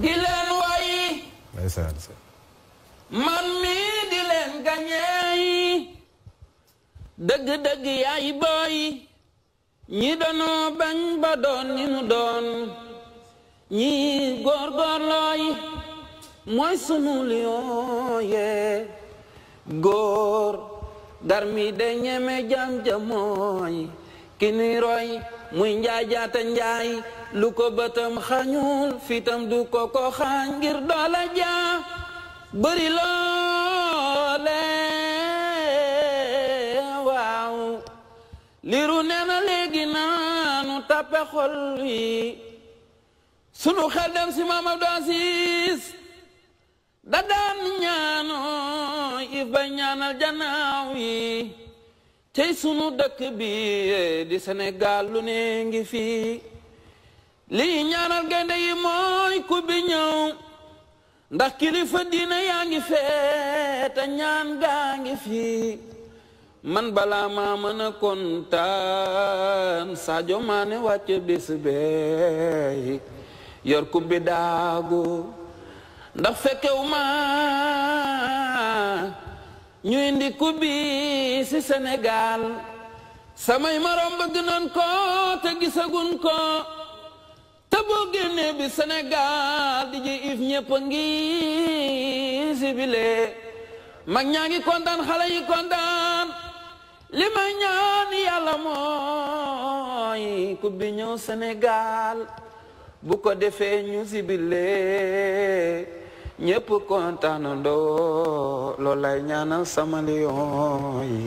di leen wayi man mii di dëgg-dëgg yaay booy ñi danoo bañ ba doon ñi nu doon ñii góorgóorlooy sunu lion yee góor gar mi de ñeme jam jamooy Kini roy muy njaajaata njaay lu ko bëtam fitam du ko ko xaañ ngir doola jaa bëri loole liru na sunu xel si mama dosis Aziz da daan ñaanoo if tey sunu dëkk bi di Sénégal lu ne ngi fii lii ñaanal gaynde yi mooy ku bi ñëw ndax kilifa diina yaa ngi fee te ñaan gaa ngi fii man bala maa mën a kontaan Sadio Mané wàcc bis yor ku daagu ndax fekkew maa ñu indi kubbi si Sénégal samay marom bëgg nan ko te gisagun ko te boo génnee bi Sénégal di ji if ngi si mag ñaa ngi kontaan xale yi kontaan li may ñaan yàlla mooy kubbi ñëw Sénégal bu ko defee ñu si ñépp kontaanandoo loolay ñaanal sama lion yi